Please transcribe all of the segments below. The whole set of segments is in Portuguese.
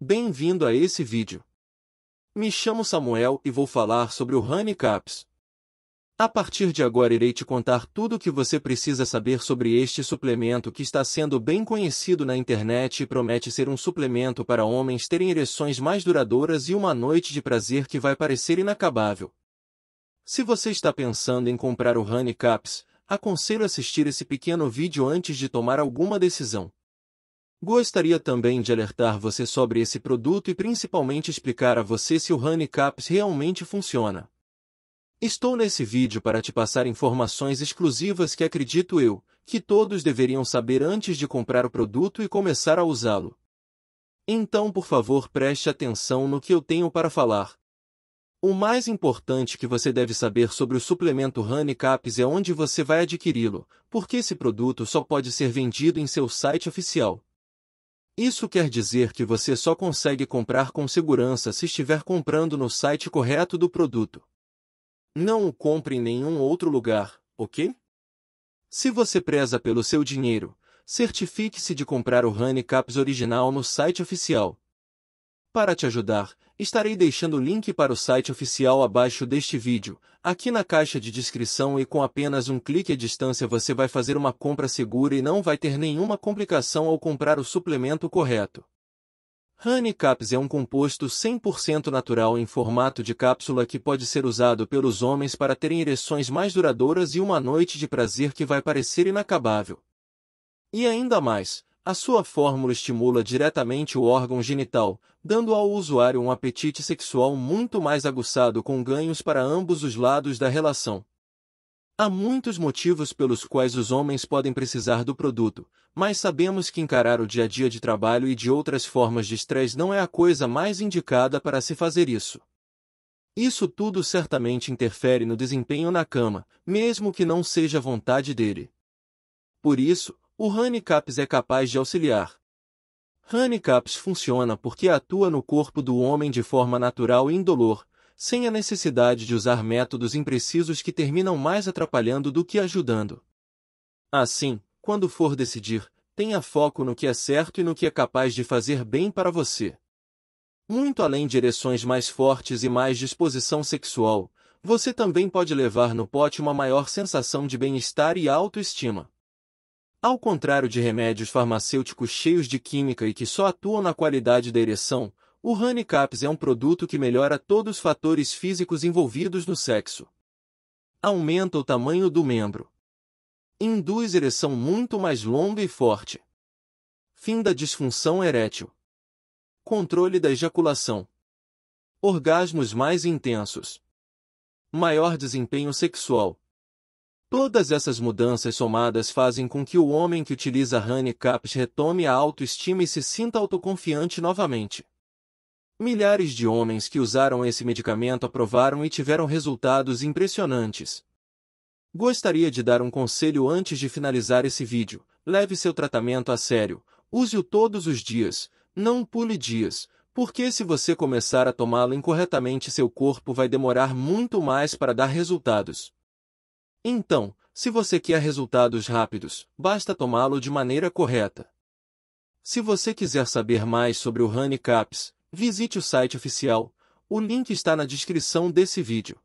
Bem-vindo a esse vídeo. Me chamo Samuel e vou falar sobre o Honeycaps. A partir de agora irei te contar tudo o que você precisa saber sobre este suplemento que está sendo bem conhecido na internet e promete ser um suplemento para homens terem ereções mais duradouras e uma noite de prazer que vai parecer inacabável. Se você está pensando em comprar o Honeycaps, aconselho assistir esse pequeno vídeo antes de tomar alguma decisão. Gostaria também de alertar você sobre esse produto e principalmente explicar a você se o Honeycaps realmente funciona. Estou nesse vídeo para te passar informações exclusivas que acredito eu, que todos deveriam saber antes de comprar o produto e começar a usá-lo. Então, por favor, preste atenção no que eu tenho para falar. O mais importante que você deve saber sobre o suplemento Honeycaps é onde você vai adquiri-lo, porque esse produto só pode ser vendido em seu site oficial. Isso quer dizer que você só consegue comprar com segurança se estiver comprando no site correto do produto. Não o compre em nenhum outro lugar, ok? Se você preza pelo seu dinheiro, certifique-se de comprar o Honeycaps original no site oficial. Para te ajudar, Estarei deixando o link para o site oficial abaixo deste vídeo, aqui na caixa de descrição e com apenas um clique à distância você vai fazer uma compra segura e não vai ter nenhuma complicação ao comprar o suplemento correto. Honey Caps é um composto 100% natural em formato de cápsula que pode ser usado pelos homens para terem ereções mais duradouras e uma noite de prazer que vai parecer inacabável. E ainda mais, a sua fórmula estimula diretamente o órgão genital, dando ao usuário um apetite sexual muito mais aguçado com ganhos para ambos os lados da relação. Há muitos motivos pelos quais os homens podem precisar do produto, mas sabemos que encarar o dia a dia de trabalho e de outras formas de estresse não é a coisa mais indicada para se fazer isso. Isso tudo certamente interfere no desempenho na cama, mesmo que não seja vontade dele. Por isso, o Honeycaps é capaz de auxiliar. Honeycaps funciona porque atua no corpo do homem de forma natural e indolor, sem a necessidade de usar métodos imprecisos que terminam mais atrapalhando do que ajudando. Assim, quando for decidir, tenha foco no que é certo e no que é capaz de fazer bem para você. Muito além de ereções mais fortes e mais disposição sexual, você também pode levar no pote uma maior sensação de bem-estar e autoestima. Ao contrário de remédios farmacêuticos cheios de química e que só atuam na qualidade da ereção, o Honeycaps é um produto que melhora todos os fatores físicos envolvidos no sexo. Aumenta o tamanho do membro. Induz ereção muito mais longa e forte. Fim da disfunção erétil. Controle da ejaculação. Orgasmos mais intensos. Maior desempenho sexual. Todas essas mudanças somadas fazem com que o homem que utiliza handicaps retome a autoestima e se sinta autoconfiante novamente. Milhares de homens que usaram esse medicamento aprovaram e tiveram resultados impressionantes. Gostaria de dar um conselho antes de finalizar esse vídeo. Leve seu tratamento a sério, use-o todos os dias, não pule dias, porque se você começar a tomá-lo incorretamente seu corpo vai demorar muito mais para dar resultados. Então, se você quer resultados rápidos, basta tomá-lo de maneira correta. Se você quiser saber mais sobre o Honeycaps, visite o site oficial, o link está na descrição desse vídeo.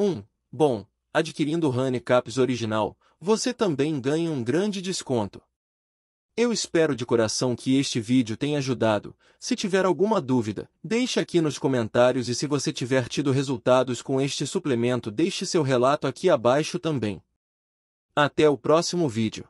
1. Bom, adquirindo o Honeycaps original, você também ganha um grande desconto. Eu espero de coração que este vídeo tenha ajudado. Se tiver alguma dúvida, deixe aqui nos comentários e se você tiver tido resultados com este suplemento deixe seu relato aqui abaixo também. Até o próximo vídeo.